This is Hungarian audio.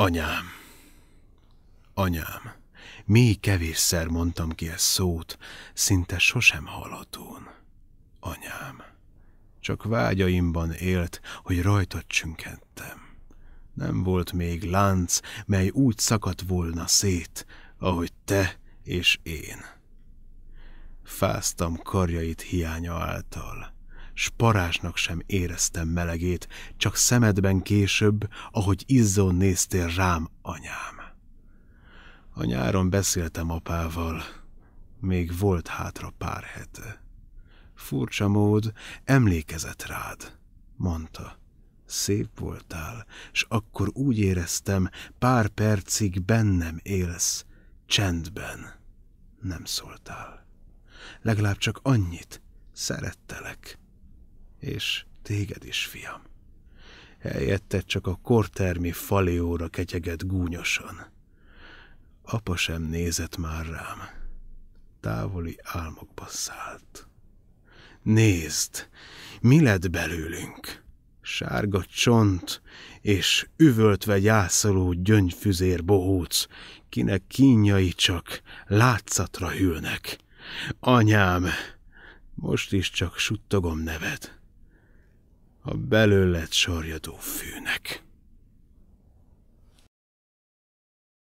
Anyám, anyám, mély kevésszer mondtam ki ezt szót, szinte sosem hallatón. Anyám, csak vágyaimban élt, hogy rajtad csünkentem. Nem volt még lánc, mely úgy szakadt volna szét, ahogy te és én. Fáztam karjait hiánya által, s parázsnak sem éreztem melegét, csak szemedben később, ahogy izzon néztél rám, anyám. A nyáron beszéltem apával, még volt hátra pár hete. Furcsa mód, emlékezett rád, mondta. Szép voltál, s akkor úgy éreztem, pár percig bennem élsz, csendben. Nem szóltál. Legalább csak annyit, szerettelek és téged is, fiam. Helyette csak a kortermi falióra ketyeget gúnyosan. Apa sem nézett már rám. Távoli álmokba szállt. Nézd, mi lett belőlünk? Sárga csont és üvöltve gyászoló gyöngyfüzér bohóc, kinek kínjai csak látszatra hűlnek. Anyám, most is csak suttogom neved a belőled sorjadó fűnek.